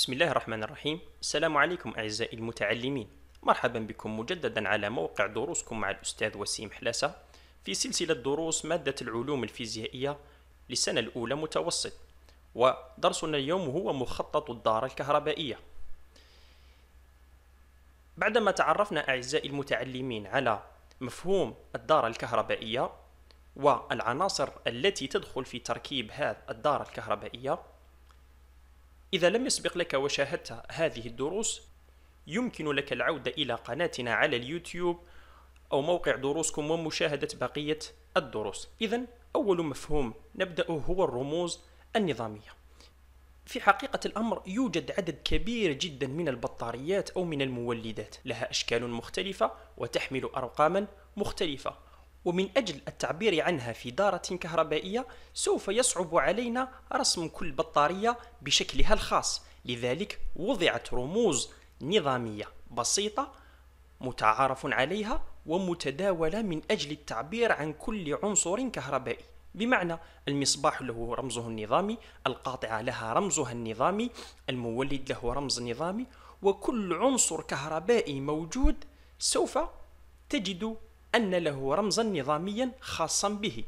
بسم الله الرحمن الرحيم السلام عليكم أعزائي المتعلمين مرحبا بكم مجددا على موقع دروسكم مع الأستاذ وسيم حلاسة في سلسلة دروس مادة العلوم الفيزيائية للسنة الأولى متوسط ودرسنا اليوم هو مخطط الدارة الكهربائية بعدما تعرفنا أعزائي المتعلمين على مفهوم الدارة الكهربائية والعناصر التي تدخل في تركيب هذه الدارة الكهربائية إذا لم يسبق لك وشاهدت هذه الدروس يمكن لك العودة إلى قناتنا على اليوتيوب أو موقع دروسكم ومشاهدة بقية الدروس إذا أول مفهوم نبدأه هو الرموز النظامية في حقيقة الأمر يوجد عدد كبير جدا من البطاريات أو من المولدات لها أشكال مختلفة وتحمل أرقاما مختلفة ومن أجل التعبير عنها في دارة كهربائية سوف يصعب علينا رسم كل بطارية بشكلها الخاص لذلك وضعت رموز نظامية بسيطة متعارف عليها ومتداولة من أجل التعبير عن كل عنصر كهربائي بمعنى المصباح له رمزه النظامي القاطعة لها رمزها النظامي المولد له رمز نظامي وكل عنصر كهربائي موجود سوف تجد أن له رمزا نظاميا خاصا به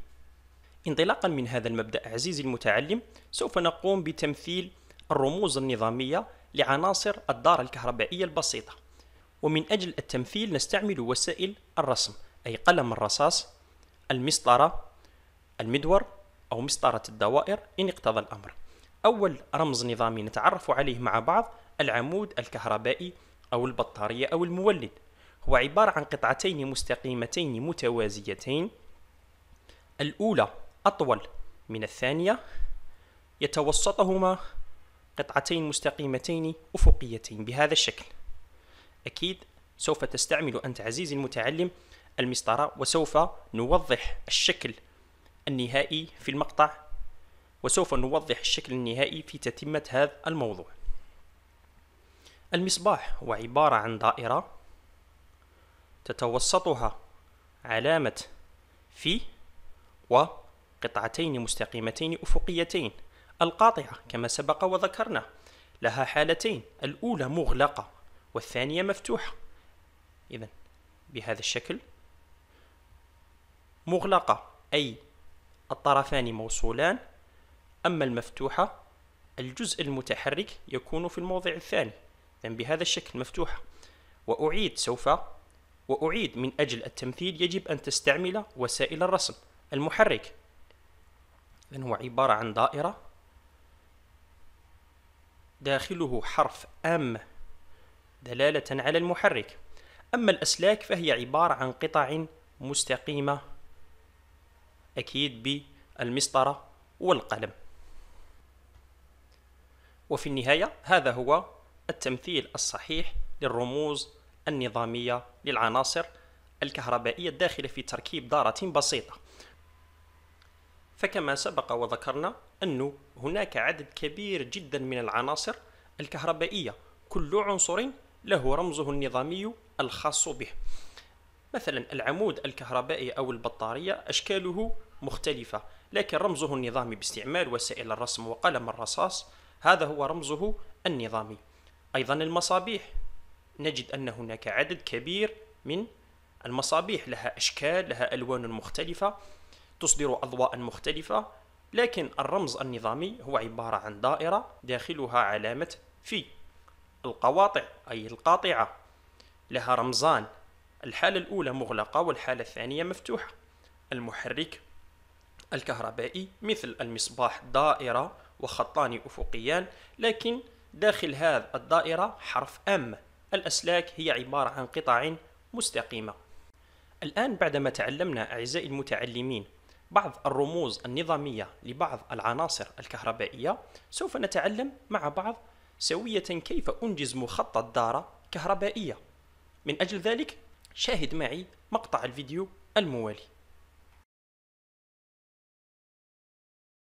انطلاقا من هذا المبدأ عزيزي المتعلم سوف نقوم بتمثيل الرموز النظامية لعناصر الدار الكهربائية البسيطة ومن أجل التمثيل نستعمل وسائل الرسم أي قلم الرصاص المسطرة المدور أو مسطرة الدوائر إن اقتضى الأمر أول رمز نظامي نتعرف عليه مع بعض العمود الكهربائي أو البطارية أو المولد هو عبارة عن قطعتين مستقيمتين متوازيتين الأولى أطول من الثانية يتوسطهما قطعتين مستقيمتين أفقيتين بهذا الشكل أكيد سوف تستعمل أنت عزيزي المتعلم المسطرة وسوف نوضح الشكل النهائي في المقطع وسوف نوضح الشكل النهائي في تتمة هذا الموضوع المصباح هو عبارة عن دائرة تتوسطها علامة في وقطعتين مستقيمتين أفقيتين القاطعة كما سبق وذكرنا لها حالتين الأولى مغلقة والثانية مفتوحة إذا بهذا الشكل مغلقة أي الطرفان موصولان أما المفتوحة الجزء المتحرك يكون في الموضع الثاني إذن بهذا الشكل مفتوحة وأعيد سوف وأعيد من أجل التمثيل يجب أن تستعمل وسائل الرسم المحرك لأنه هو عبارة عن دائرة داخله حرف أم دلالة على المحرك أما الأسلاك فهي عبارة عن قطع مستقيمة أكيد بالمسطرة والقلم وفي النهاية هذا هو التمثيل الصحيح للرموز النظامية للعناصر الكهربائية الداخلة في تركيب دارة بسيطة فكما سبق وذكرنا أن هناك عدد كبير جدا من العناصر الكهربائية كل عنصر له رمزه النظامي الخاص به مثلا العمود الكهربائي أو البطارية أشكاله مختلفة لكن رمزه النظامي باستعمال وسائل الرسم وقلم الرصاص هذا هو رمزه النظامي أيضا المصابيح نجد أن هناك عدد كبير من المصابيح لها أشكال لها ألوان مختلفة تصدر أضواء مختلفة لكن الرمز النظامي هو عبارة عن دائرة داخلها علامة في القواطع أي القاطعة لها رمزان الحالة الأولى مغلقة والحالة الثانية مفتوحة المحرك الكهربائي مثل المصباح دائرة وخطان أفقيان لكن داخل هذا الدائرة حرف M الأسلاك هي عبارة عن قطع مستقيمة الآن بعدما تعلمنا أعزائي المتعلمين بعض الرموز النظامية لبعض العناصر الكهربائية سوف نتعلم مع بعض سوية كيف أنجز مخطط دارة كهربائية من أجل ذلك شاهد معي مقطع الفيديو الموالي